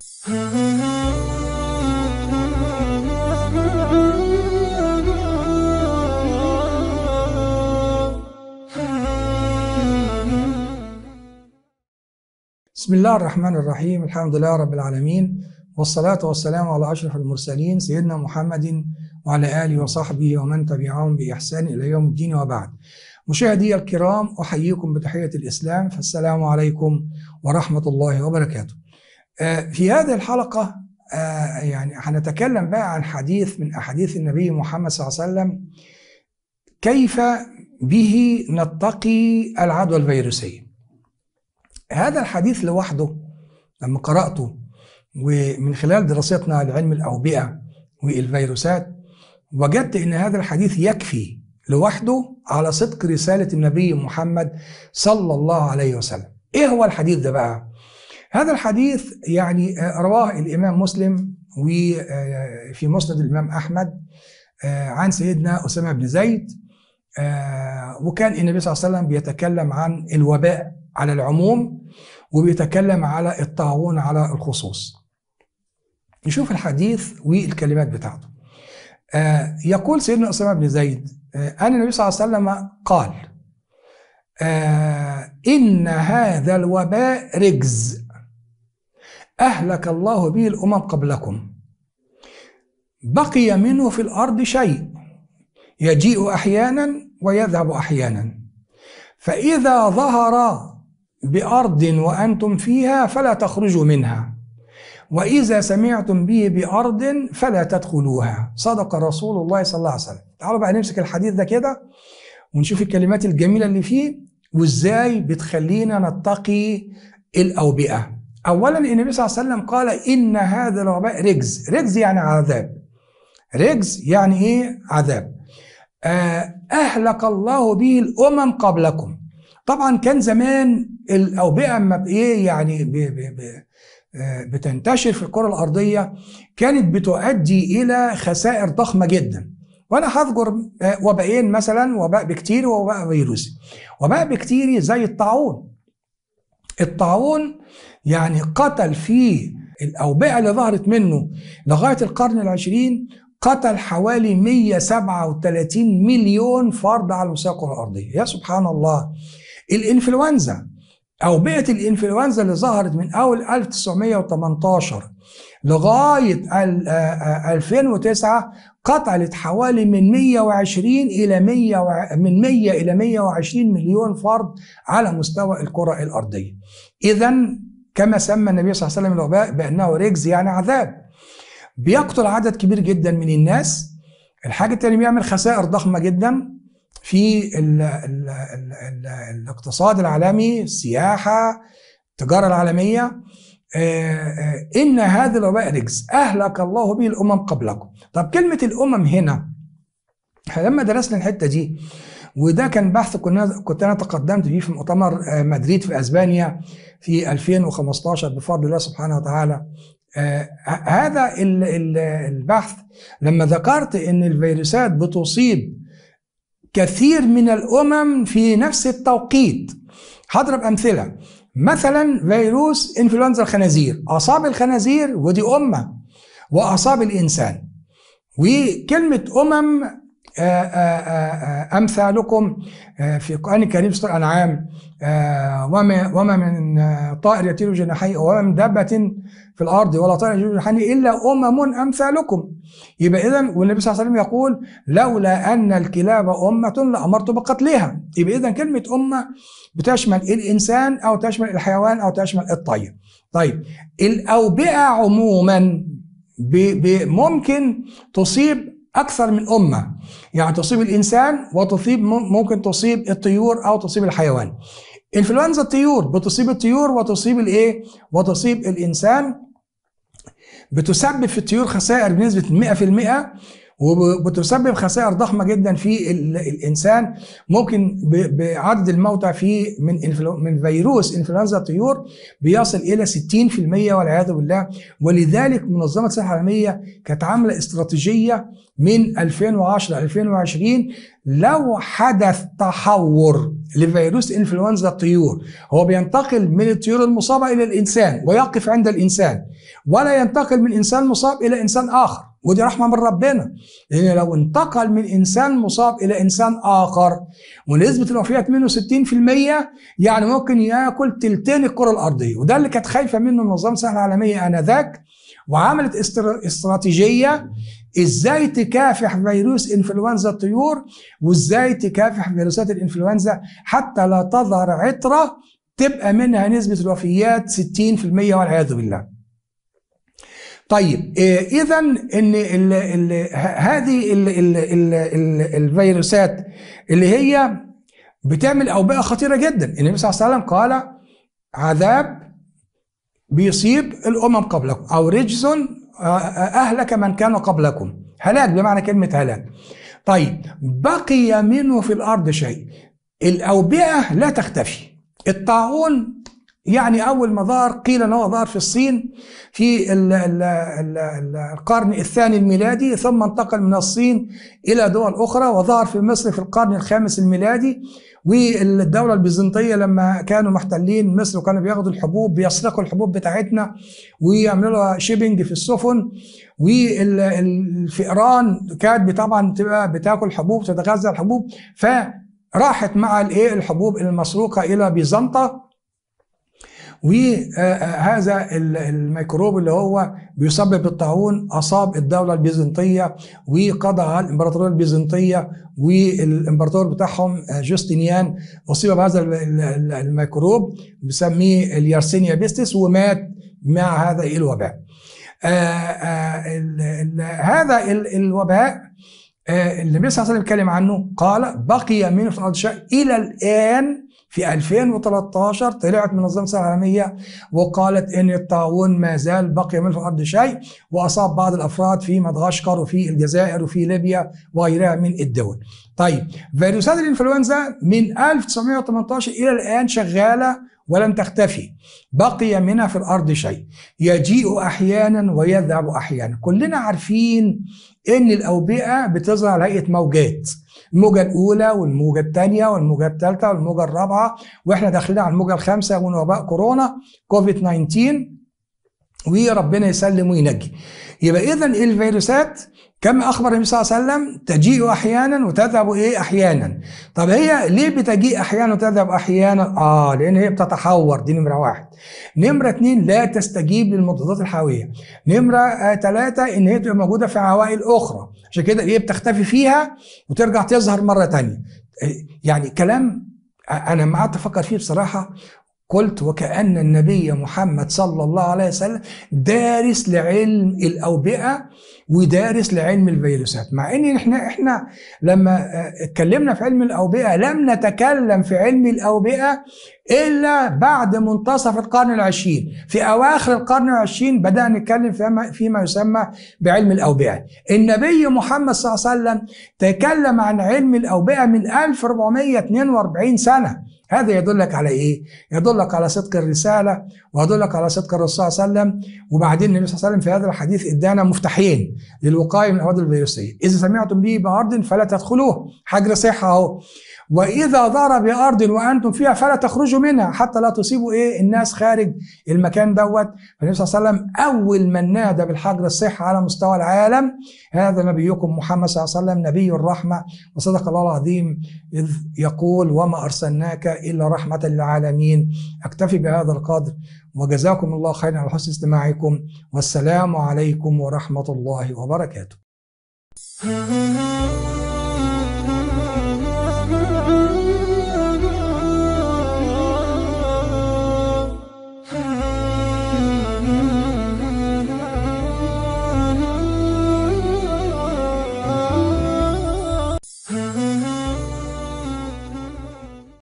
بسم الله الرحمن الرحيم الحمد لله رب العالمين والصلاة والسلام على أشرف المرسلين سيدنا محمد وعلى آله وصحبه ومن تبعهم بإحسان إلى يوم الدين وبعد مشاهدي الكرام أحييكم بتحية الإسلام فالسلام عليكم ورحمة الله وبركاته آه، في هذه الحلقة آه، يعني هنتكلم بقى عن حديث من أحاديث النبي محمد صلى الله عليه وسلم كيف به نتقي العدوى الفيروسية هذا الحديث لوحده لما قرأته ومن خلال دراستنا لعلم الأوبئة والفيروسات وجدت أن هذا الحديث يكفي لوحده على صدق رسالة النبي محمد صلى الله عليه وسلم إيه هو الحديث ده بقى؟ هذا الحديث يعني آه، رواه الإمام مسلم وفي آه، مسند الإمام أحمد آه، عن سيدنا أسامة بن زيد وكان النبي صلى الله عليه وسلم بيتكلم عن الوباء على العموم وبيتكلم على الطاعون على الخصوص نشوف الحديث والكلمات بتاعته يقول سيدنا أسامة بن زيد أن النبي صلى الله عليه وسلم قال إن هذا الوباء رجز أهلك الله به الأمم قبلكم بقي منه في الأرض شيء يجيء أحيانا ويذهب أحيانا فإذا ظهر بأرض وأنتم فيها فلا تخرجوا منها وإذا سمعتم به بأرض فلا تدخلوها صدق رسول الله صلى الله عليه وسلم تعالوا بقى نمسك الحديث ده كده ونشوف الكلمات الجميلة اللي فيه وإزاي بتخلينا نتقي الأوبئة اولا النبي صلى الله عليه وسلم قال ان هذا الوباء رجز رجز يعني عذاب رجز يعني ايه عذاب آه، اهلك الله به الامم قبلكم طبعا كان زمان الاوبئه اما ايه يعني بي بي بي آه، بتنتشر في الكره الارضيه كانت بتؤدي الى خسائر ضخمه جدا وانا هذكر آه، وبائين مثلا وباء بكتيري ووباء فيروسي وباء بكتيري زي الطاعون الطاعون يعني قتل في الأوبئة اللي ظهرت منه لغاية القرن العشرين قتل حوالي 137 مليون فرد على مستوى الكرة الأرضية يا سبحان الله الإنفلونزا أوبئة الإنفلونزا اللي ظهرت من أول 1918 لغاية 2009 آه، آه، قتلت حوالي من 120 إلى 100 من 100 إلى 120 مليون فرد على مستوى الكرة الأرضية. إذا كما سمى النبي صلى الله عليه وسلم الوباء بأنه رجز يعني عذاب. بيقتل عدد كبير جدا من الناس. الحاجة الثانية بيعمل خسائر ضخمة جدا في ال ال ال ال الاقتصاد العالمي السياحة التجارة العالمية آه، آه، إن هذا رجز أهلك الله به الأمم قبلكم طب كلمة الأمم هنا لما درسنا الحتة دي وده كان بحث كنا كنت انا تقدمت فيه في مؤتمر آه، مدريد في اسبانيا في 2015 بفضل الله سبحانه وتعالى هذا البحث لما ذكرت ان الفيروسات بتصيب كثير من الأمم في نفس التوقيت هضرب أمثلة مثلا فيروس انفلونزا الخنازير أصاب الخنازير ودي أمة وأصاب الإنسان وكلمة أمم آه، آه، آه، أمثالكم في القرآن الكريم سورة الأنعام وما وما من طائر يطير جناحيه وما من دابة في الأرض ولا طائر يطير جناحيه إلا أمم أمثالكم يبقى إذا والنبي صلى الله عليه وسلم يقول لولا أن الكلاب أمة لأمرت بقتلها يبقى إذا كلمة أمة بتشمل الإنسان أو تشمل الحيوان أو تشمل الطير طيب الأوبئة عموما ممكن تصيب اكثر من امه يعني تصيب الانسان وتصيب ممكن تصيب الطيور او تصيب الحيوان انفلونزا الطيور بتصيب الطيور وتصيب الايه وتصيب الانسان بتسبب في الطيور خسائر بنسبه 100% وبتسبب خسائر ضخمه جدا في الانسان ممكن بعدد الموتى في من من فيروس انفلونزا الطيور بيصل الى 60% والعياذ بالله ولذلك منظمه الصحه العالميه كانت عامله استراتيجيه من 2010 2020 لو حدث تحور لفيروس انفلونزا الطيور هو بينتقل من الطيور المصابه الى الانسان ويقف عند الانسان ولا ينتقل من انسان مصاب الى انسان اخر ودي رحمة من ربنا لأن يعني لو انتقل من إنسان مصاب إلى إنسان آخر ونسبة الوفيات منه 60% يعني ممكن ياكل تلتين الكرة الأرضية وده اللي كانت خايفة منه منظمة الصحة العالمية آنذاك وعملت استراتيجية ازاي تكافح فيروس انفلونزا الطيور وازاي تكافح فيروسات الانفلونزا حتى لا تظهر عطرة تبقى منها نسبة الوفيات 60% والعياذ بالله طيب آه، اذا ان هذه الفيروسات اللي هي بتعمل اوبئه خطيره جدا النبي صلى الله عليه وسلم قال عذاب بيصيب الامم قبلكم او رجز آه، آه، اهلك من كان قبلكم هلاك بمعنى كلمه هلاك طيب بقي منه في الارض شيء الاوبئه لا تختفي الطاعون يعني أول ما ظهر قيل أنه ظهر في الصين في الـ الـ الـ القرن الثاني الميلادي ثم انتقل من الصين إلى دول أخرى وظهر في مصر في القرن الخامس الميلادي والدولة البيزنطية لما كانوا محتلين مصر وكانوا بياخدوا الحبوب بيسرقوا الحبوب بتاعتنا ويعملوا لها شيبنج في السفن والفئران كانت طبعا تبقى بتاكل حبوب تتغذى الحبوب فراحت مع الايه الحبوب المسروقه الى بيزنطه وهذا الميكروب اللي هو بيسبب الطاعون اصاب الدوله البيزنطيه وقضى على الامبراطوريه البيزنطيه والامبراطور بتاعهم آه، جوستينيان اصيب بهذا الميكروب بنسميه اليارسينيا بيستس ومات مع هذا الوباء. آآ آه، آآ آه، هذا الوباء الوباء النبي صلى الله عليه وسلم اتكلم عنه قال بقي من الارض الى الان في 2013 طلعت منظمة الصحة العالمية وقالت ان الطاعون ما زال بقي من الارض شيء واصاب بعض الافراد في مدغشقر وفي الجزائر وفي ليبيا وغيرها من الدول. طيب فيروسات الانفلونزا من 1918 الى الان شغاله ولم تختفي بقي منها في الارض شيء يجيء احيانا ويذهب احيانا كلنا عارفين ان الاوبئه بتظهر هيئه موجات الموجه الاولى والموجه الثانيه والموجه الثالثه والموجه الرابعه واحنا داخلين على الموجه الخامسه من وباء كورونا كوفيد 19 وربنا يسلم وينجي يبقى اذا الفيروسات كما أخبر النبي صلى الله عليه وسلم تجيء أحيانا وتذهب إيه أحيانا طب هي ليه بتجيء أحيانا وتذهب أحيانا آه لأن هي بتتحور دي نمرة واحد نمرة اتنين لا تستجيب للمضادات الحيوية نمرة آه تلاتة إن هي تبقى موجودة في عوائل أخرى عشان كده هي بتختفي فيها وترجع تظهر مرة تانية يعني كلام أنا لما قعدت أفكر فيه بصراحة قلت وكأن النبي محمد صلى الله عليه وسلم دارس لعلم الأوبئة ودارس لعلم الفيروسات مع ان احنا احنا لما آه، اتكلمنا في علم الأوبئة لم نتكلم في علم الأوبئة إلا بعد منتصف القرن العشرين في أواخر القرن العشرين بدأنا نتكلم فيما, فيما يسمى بعلم الأوبئة النبي محمد صلى الله عليه وسلم تكلم عن علم الأوبئة من 1442 سنة هذا يدلك على ايه؟ يدلك على صدق الرساله ويدلك على صدق الرسول صلى الله عليه وسلم وبعدين النبي صلى الله عليه وسلم في هذا الحديث ادانا مفتاحين للوقايه من الامراض الفيروسيه، اذا سمعتم به بارض فلا تدخلوه، حجر صحه اهو. واذا ضرب بارض وانتم فيها فلا تخرجوا منها حتى لا تصيبوا ايه؟ الناس خارج المكان دوت، فالنبي صلى الله عليه وسلم اول من نادى بالحجر الصحه على مستوى العالم هذا نبيكم محمد صلى الله عليه وسلم نبي الرحمه وصدق الله العظيم اذ يقول وما ارسلناك إلا رحمة للعالمين أكتفي بهذا القدر وجزاكم الله خيرا على حسن استماعكم والسلام عليكم ورحمة الله وبركاته